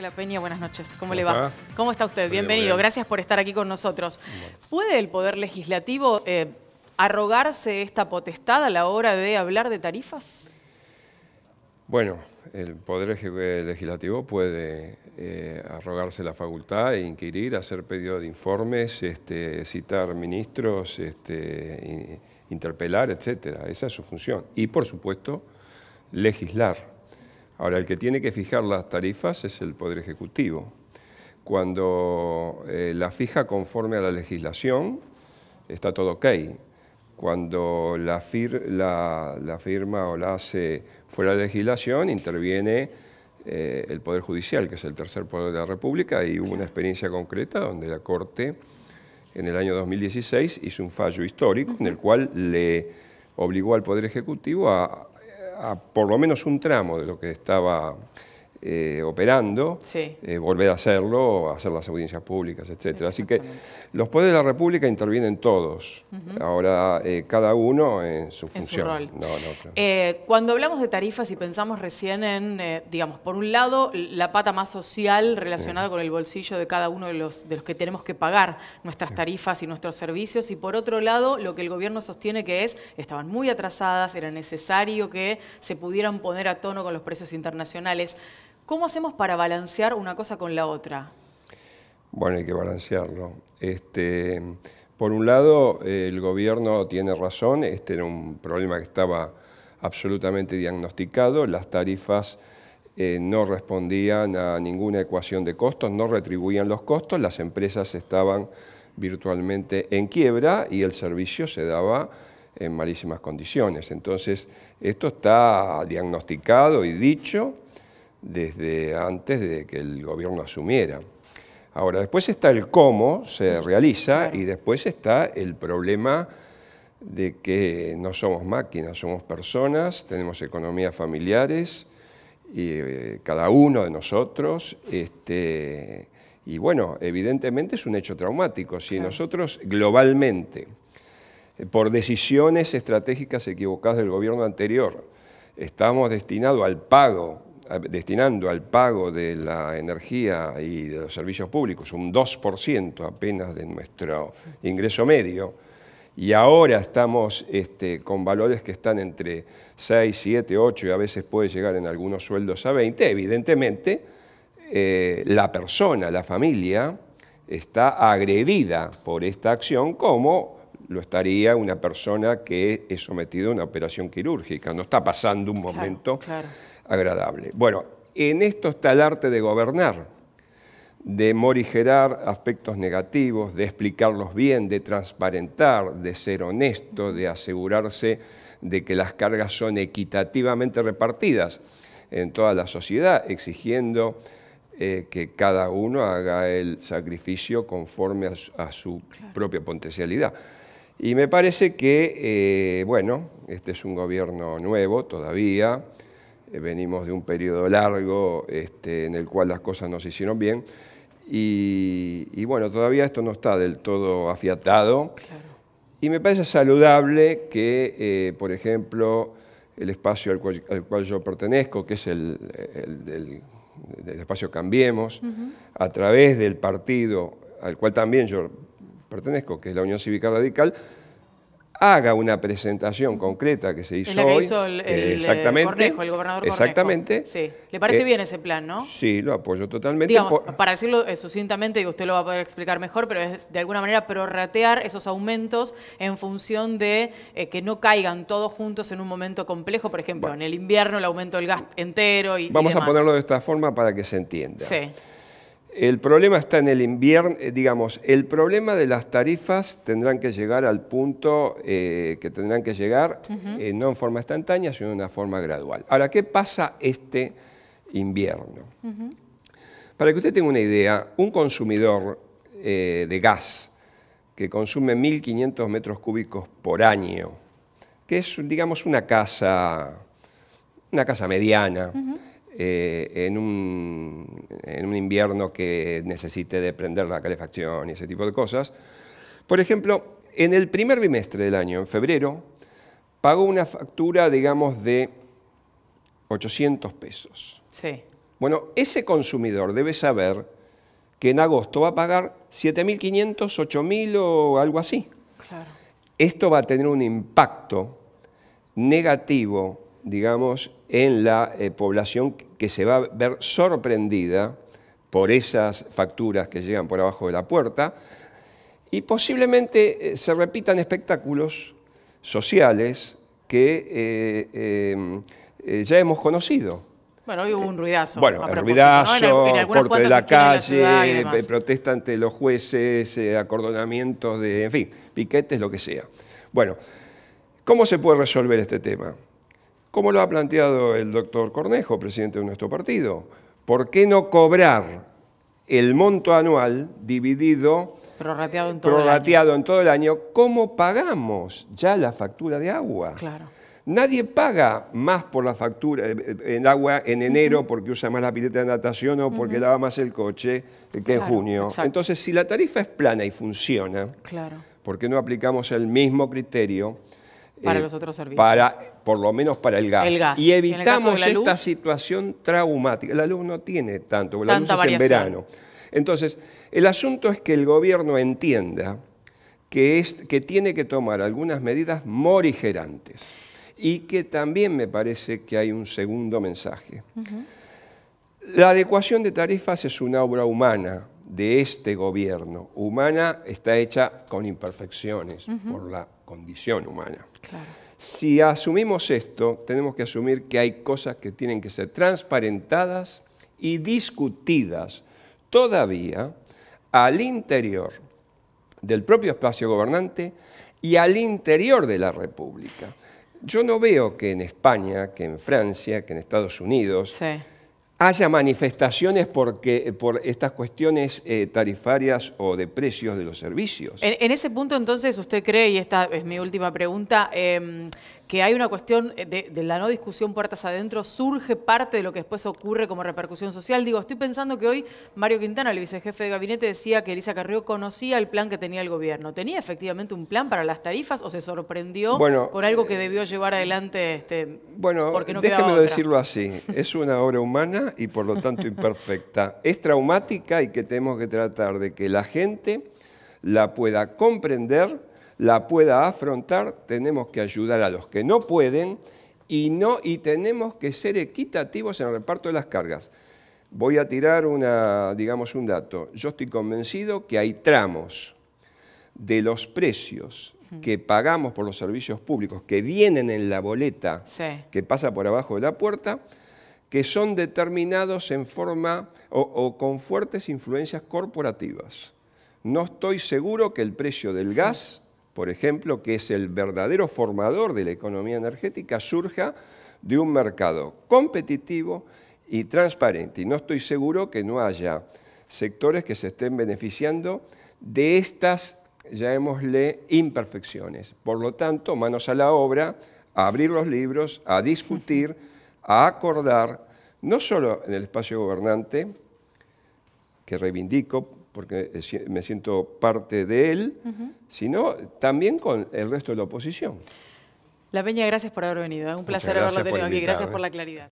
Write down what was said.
La Peña, buenas noches. ¿Cómo, le va? ¿Cómo está usted? Bienvenido, gracias por estar aquí con nosotros. ¿Puede el Poder Legislativo eh, arrogarse esta potestad a la hora de hablar de tarifas? Bueno, el Poder eh, Legislativo puede eh, arrogarse la facultad, e inquirir, hacer pedido de informes, este, citar ministros, este, interpelar, etcétera. Esa es su función. Y, por supuesto, legislar. Ahora, el que tiene que fijar las tarifas es el Poder Ejecutivo. Cuando eh, la fija conforme a la legislación, está todo ok. Cuando la, firma o la hace fuera de la legislación, interviene eh, el Poder Judicial, que es el tercer poder de la República, y hubo una experiencia concreta donde la Corte, en el año 2016, hizo un fallo histórico en el cual le obligó al Poder Ejecutivo a a por lo menos un tramo de lo que estaba eh, operando, eh, volver a hacerlo, hacer las audiencias públicas, etc. Así que los poderes de la República intervienen todos, ahora eh, cada uno en su función. cuando hablamos de tarifas y pensamos recién en, digamos, por un lado, la pata más social relacionada con el bolsillo de cada uno de los, de los que tenemos que pagar nuestras tarifas y nuestros servicios, y por otro lado, lo que el gobierno sostiene que es, estaban muy atrasadas, era necesario que se pudieran poner a tono con los precios internacionales. ¿Cómo hacemos para balancear una cosa con la otra? Bueno, hay que balancearlo. Este, por un lado, el gobierno tiene razón, este era un problema que estaba absolutamente diagnosticado, las tarifas eh, no respondían a ninguna ecuación de costos, no retribuían los costos, las empresas estaban virtualmente en quiebra y el servicio se daba en malísimas condiciones. Entonces, esto está diagnosticado y dicho, desde antes de que el gobierno asumiera. Ahora, después está el cómo se realiza y después está el problema de que no somos máquinas, somos personas, tenemos economías familiares, y, eh, cada uno de nosotros. Este, y bueno, evidentemente es un hecho traumático. Si nosotros globalmente, por decisiones estratégicas equivocadas del gobierno anterior, estamos destinados al pago destinando al pago de la energía y de los servicios públicos un 2% apenas de nuestro ingreso medio, y ahora estamos este, con valores que están entre 6, 7, 8 y a veces puede llegar en algunos sueldos a 20, evidentemente eh, la persona, la familia, está agredida por esta acción como lo estaría una persona que es sometida a una operación quirúrgica. No está pasando un momento agradable. Bueno, en esto está el arte de gobernar, de morigerar aspectos negativos, de explicarlos bien, de transparentar, de ser honesto, de asegurarse de que las cargas son equitativamente repartidas en toda la sociedad, exigiendo eh, que cada uno haga el sacrificio conforme a su, propia potencialidad. Y me parece que, eh, bueno, este es un gobierno nuevo todavía, eh, venimos de un periodo largo este, en el cual las cosas no se hicieron bien. Y, bueno, todavía esto no está del todo afiatado. Y me parece saludable que, eh, por ejemplo, el espacio al cual, yo pertenezco, que es el, espacio Cambiemos, a través del partido al cual también yo pertenezco, que es la Unión Cívica Radical, haga una presentación concreta que se hizo, hoy, el, eh, eh, exactamente, el gobernador Exactamente. Sí. ¿Le parece eh, bien ese plan, no? Sí, lo apoyo totalmente. para decirlo sucintamente, y usted lo va a poder explicar mejor, pero es de alguna manera prorratear esos aumentos en función de que no caigan todos juntos en un momento complejo, por ejemplo, en el invierno el aumento del gas entero y Vamos a ponerlo de esta forma para que se entienda. Sí. El problema está en el invierno, eh, digamos, el problema de las tarifas tendrán que llegar al punto eh, que tendrán que llegar, eh, no en forma instantánea, sino en una forma gradual. Ahora, ¿qué pasa este invierno? Para que usted tenga una idea, un consumidor de gas que consume 1.500 metros cúbicos por año, que es, digamos, una casa, una casa mediana, eh, en, un, invierno que necesite de prender la calefacción y ese tipo de cosas. Por ejemplo, en el primer bimestre del año, en febrero, pagó una factura, digamos, de 800 pesos. Sí. Bueno, ese consumidor debe saber que en agosto va a pagar 7.500, 8.000 o algo así. Esto va a tener un impacto negativo digamos, en la eh, población que se va a ver sorprendida por esas facturas que llegan por abajo de la puerta y posiblemente eh, se repitan espectáculos sociales que eh, eh, ya hemos conocido. Bueno, hoy hubo un ruidazo. Bueno, el ruidazo, ¿no? de la calle, protesta ante los jueces, acordonamientos de, en fin, piquetes, lo que sea. Bueno, ¿cómo se puede resolver este tema? como lo ha planteado el doctor Cornejo, presidente de nuestro partido. ¿Por qué no cobrar el monto anual dividido, prorrateado en todo, el, año. cómo pagamos ya la factura de agua? Claro. Nadie paga más por la factura eh, eh, en agua en enero porque usa más la pileta de natación o porque lava más el coche que en junio. Entonces, si la tarifa es plana y funciona, claro. ¿por qué no aplicamos el mismo criterio? Para eh, los otros servicios. Para, por lo menos para el gas. Y evitamos esta situación traumática. La luz no tiene tanto, porque la luz es en verano. Entonces, el asunto es que el gobierno entienda que, es, que tiene que tomar algunas medidas morigerantes y que también me parece que hay un segundo mensaje. La adecuación de tarifas es una obra humana de este gobierno. Humana está hecha con imperfecciones por la condición humana. Si asumimos esto, tenemos que asumir que hay cosas que tienen que ser transparentadas y discutidas todavía al interior del propio espacio gobernante y al interior de la República. Yo no veo que en España, que en Francia, que en Estados Unidos, haya manifestaciones porque, por estas cuestiones eh, tarifarias o de precios de los servicios. En, ese punto entonces usted cree, y esta es mi última pregunta, em, que hay una cuestión de, la no discusión puertas adentro, surge parte de lo que después ocurre como repercusión social. Digo, estoy pensando que hoy Mario Quintana, el vicejefe de gabinete, decía que Elisa Carrió conocía el plan que tenía el gobierno. ¿Tenía efectivamente un plan para las tarifas o se sorprendió con algo que eh, debió llevar adelante? Este, bueno, déjeme decirlo así, es una obra humana y por lo tanto imperfecta. Es traumática y que tenemos que tratar de que la gente la pueda comprender, la pueda afrontar, tenemos que ayudar a los que no pueden y, no, y tenemos que ser equitativos en el reparto de las cargas. Voy a tirar una, digamos, un dato. Yo estoy convencido que hay tramos de los precios que pagamos por los servicios públicos, que vienen en la boleta que pasa por abajo de la puerta, que son determinados en forma o, con fuertes influencias corporativas. No estoy seguro que el precio del gas, por ejemplo, que es el verdadero formador de la economía energética, surja de un mercado competitivo y transparente. Y no estoy seguro que no haya sectores que se estén beneficiando de estas, llamémosle, imperfecciones. Por lo tanto, manos a la obra, a abrir los libros, a discutir a acordar, no solo en el espacio gobernante, que reivindico porque me siento parte de él, sino también con el resto de la oposición. La Peña, gracias por haber venido. ¿eh? un placer haberlo tenido aquí. Gracias por la claridad.